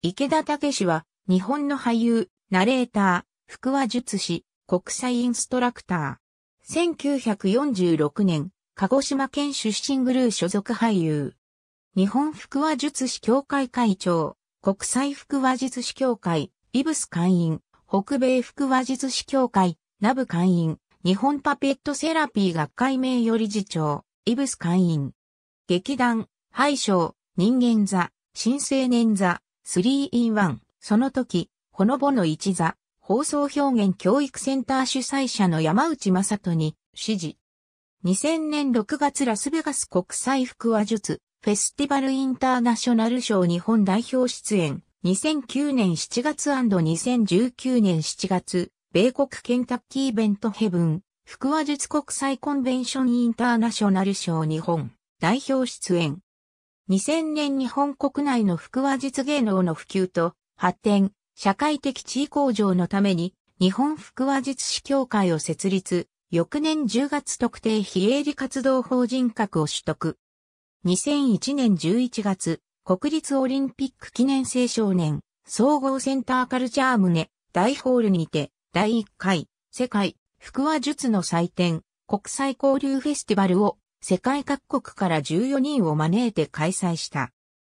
池田武史は、日本の俳優、ナレーター、福和術師、国際インストラクター。1946年、鹿児島県出身グルー所属俳優。日本福和術師協会会長、国際福和術師協会、イブス会員、北米福和術師協会、ナブ会員、日本パペットセラピー学会名誉理事長、イブス会員。劇団、廃将、人間座、新青年座、3-in-1。その時、ほのぼの一座、放送表現教育センター主催者の山内正人に指示。2000年6月ラスベガス国際福話術フェスティバルインターナショナル賞日本代表出演。2009年7月 &2019 年7月、米国ケンタッキーベントヘブン、福話術国際コンベンションインターナショナル賞日本代表出演。2000年日本国内の福話術芸能の普及と発展、社会的地位向上のために日本福話術師協会を設立、翌年10月特定非営利活動法人格を取得。2001年11月、国立オリンピック記念青少年総合センターカルチャー胸大ホールにて第1回世界福話術の祭典国際交流フェスティバルを世界各国から14人を招いて開催した。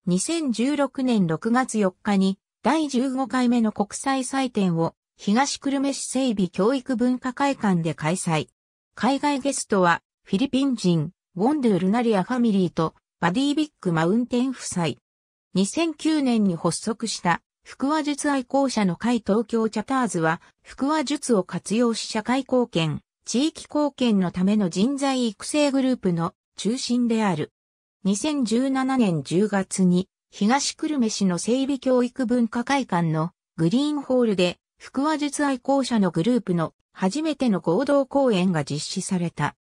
2016年6月4日に第15回目の国際祭典を東久留米市整備教育文化会館で開催。海外ゲストはフィリピン人、ウォンドゥ・ルナリアファミリーとバディビッグ・マウンテン夫妻。2009年に発足した福和術愛好者の会東京チャターズは福和術を活用し社会貢献、地域貢献のための人材育成グループの中心である。2017年10月に東久留米市の整備教育文化会館のグリーンホールで福和術愛好者のグループの初めての合同講演が実施された。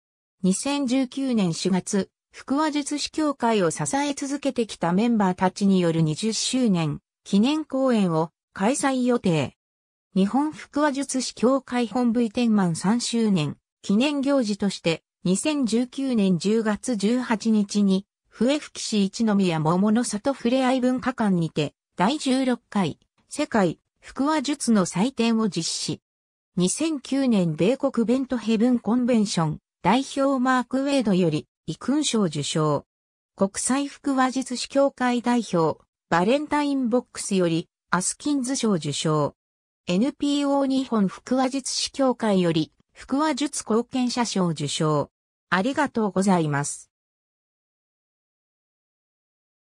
2019年4月、福和術師協会を支え続けてきたメンバーたちによる20周年記念講演を開催予定。日本福和術師協会本部移転満3周年記念行事として2019年10月18日に笛吹市一宮桃の里ふれあい文化館にて第16回世界福和術の祭典を実施。2009年米国ベントヘブンコンベンション代表マーク・ウェイドより異勲賞受賞。国際福和術師協会代表バレンタインボックスよりアスキンズ賞受賞。NPO 日本福話術師協会より福話術貢献者賞受賞。ありがとうございます。